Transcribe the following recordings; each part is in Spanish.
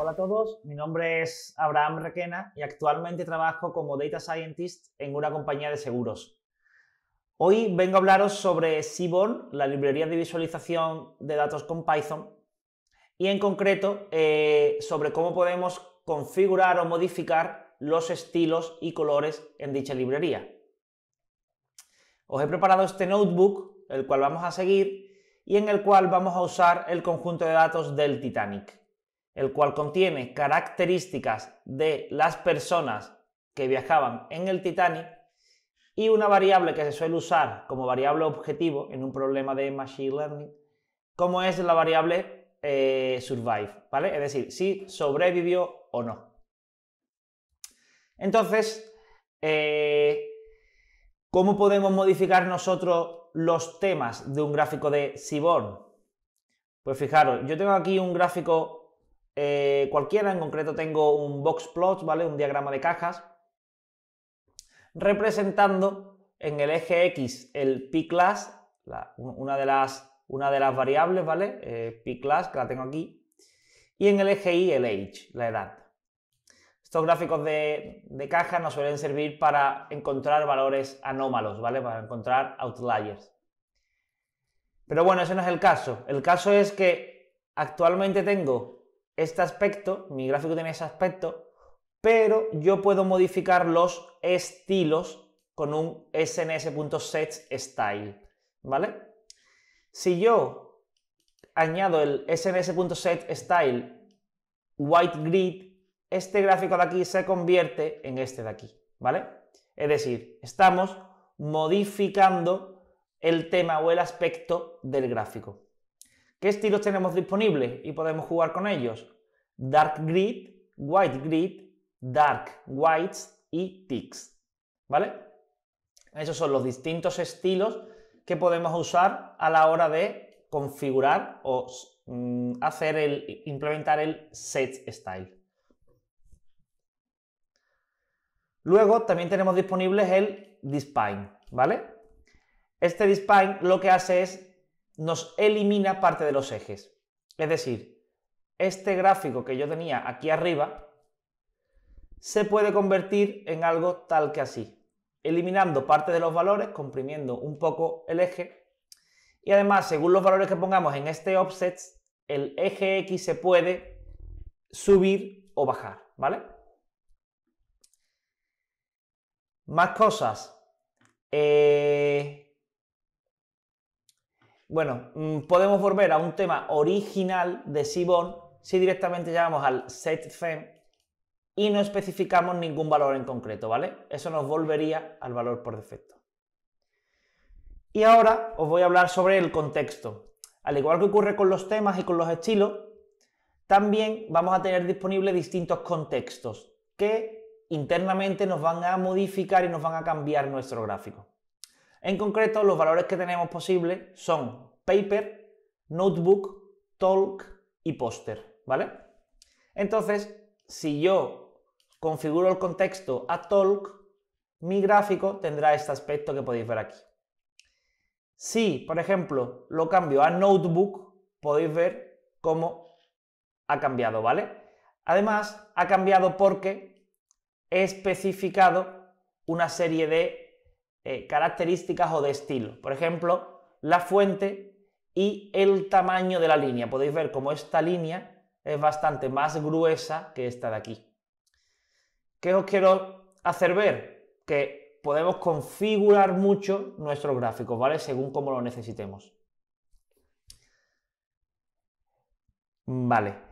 Hola a todos, mi nombre es Abraham Requena y actualmente trabajo como Data Scientist en una compañía de seguros. Hoy vengo a hablaros sobre Seaborn, la librería de visualización de datos con Python, y en concreto eh, sobre cómo podemos configurar o modificar los estilos y colores en dicha librería. Os he preparado este notebook, el cual vamos a seguir, y en el cual vamos a usar el conjunto de datos del Titanic el cual contiene características de las personas que viajaban en el Titanic y una variable que se suele usar como variable objetivo en un problema de machine learning, como es la variable eh, survive, ¿vale? Es decir, si sobrevivió o no. Entonces, eh, ¿cómo podemos modificar nosotros los temas de un gráfico de Seaborn? Pues fijaros, yo tengo aquí un gráfico eh, cualquiera, en concreto tengo un box plot, ¿vale? Un diagrama de cajas, representando en el eje X el p-class, una, de las, una de las variables, ¿vale? Eh, p-class, que la tengo aquí, y en el eje Y el age, la edad. Estos gráficos de, de caja nos suelen servir para encontrar valores anómalos, ¿vale? Para encontrar outliers. Pero bueno, ese no es el caso. El caso es que actualmente tengo este aspecto, mi gráfico tiene ese aspecto, pero yo puedo modificar los estilos con un sns.setStyle, ¿vale? Si yo añado el sns.setStyle white grid, este gráfico de aquí se convierte en este de aquí, ¿vale? Es decir, estamos modificando el tema o el aspecto del gráfico. ¿Qué estilos tenemos disponibles y podemos jugar con ellos? Dark Grid, White Grid, Dark Whites y Ticks. ¿Vale? Esos son los distintos estilos que podemos usar a la hora de configurar o mm, hacer el, implementar el set style. Luego también tenemos disponibles el Dispine, ¿vale? Este Dispine lo que hace es nos elimina parte de los ejes. Es decir, este gráfico que yo tenía aquí arriba se puede convertir en algo tal que así, eliminando parte de los valores, comprimiendo un poco el eje y además, según los valores que pongamos en este offset, el eje X se puede subir o bajar, ¿vale? Más cosas. Eh, bueno, mm, podemos volver a un tema original de Sibon si directamente llamamos al set y no especificamos ningún valor en concreto, ¿vale? Eso nos volvería al valor por defecto. Y ahora os voy a hablar sobre el contexto. Al igual que ocurre con los temas y con los estilos, también vamos a tener disponibles distintos contextos que internamente nos van a modificar y nos van a cambiar nuestro gráfico. En concreto, los valores que tenemos posibles son paper, notebook, talk y Poster, ¿vale? Entonces, si yo configuro el contexto a talk, mi gráfico tendrá este aspecto que podéis ver aquí. Si, por ejemplo, lo cambio a notebook, podéis ver cómo ha cambiado, ¿vale? Además, ha cambiado porque he especificado una serie de eh, características o de estilo. Por ejemplo, la fuente y el tamaño de la línea. Podéis ver cómo esta línea es bastante más gruesa que esta de aquí. ¿Qué os quiero hacer ver? Que podemos configurar mucho nuestros gráficos, ¿vale? Según como lo necesitemos. Vale.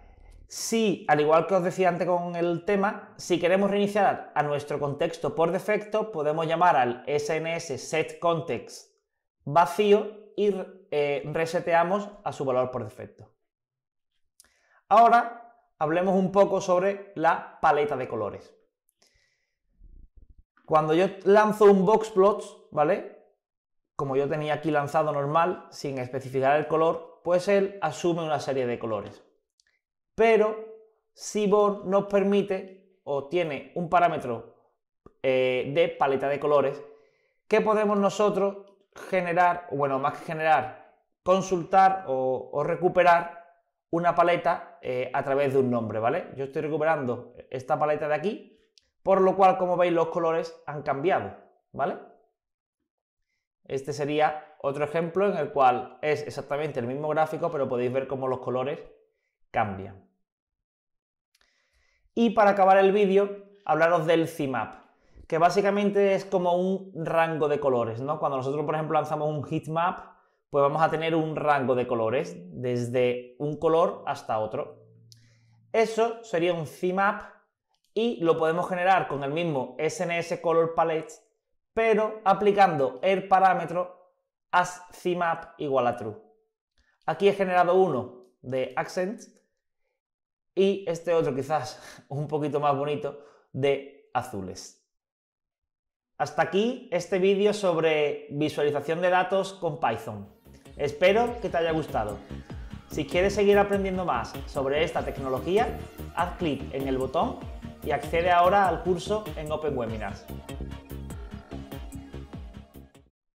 Si, al igual que os decía antes con el tema, si queremos reiniciar a nuestro contexto por defecto, podemos llamar al SNS set context vacío y eh, reseteamos a su valor por defecto. Ahora hablemos un poco sobre la paleta de colores. Cuando yo lanzo un boxplot, ¿vale? Como yo tenía aquí lanzado normal, sin especificar el color, pues él asume una serie de colores pero vos nos permite o tiene un parámetro eh, de paleta de colores que podemos nosotros generar, bueno, más que generar, consultar o, recuperar una paleta eh, a través de un nombre, ¿vale? Yo estoy recuperando esta paleta de aquí, por lo cual, como veis, los colores han cambiado, ¿vale? Este sería otro ejemplo en el cual es exactamente el mismo gráfico, pero podéis ver cómo los colores cambian. Y para acabar el vídeo, hablaros del CMAP, que básicamente es como un rango de colores, ¿no? Cuando nosotros, por ejemplo, lanzamos un heatmap, pues vamos a tener un rango de colores, desde un color hasta otro. Eso sería un CMAP y lo podemos generar con el mismo SNS Color Palette, pero aplicando el parámetro as igual a true. Aquí he generado uno de accent y este otro quizás un poquito más bonito de azules. Hasta aquí este vídeo sobre visualización de datos con Python. Espero que te haya gustado. Si quieres seguir aprendiendo más sobre esta tecnología, haz clic en el botón y accede ahora al curso en Open Webinars.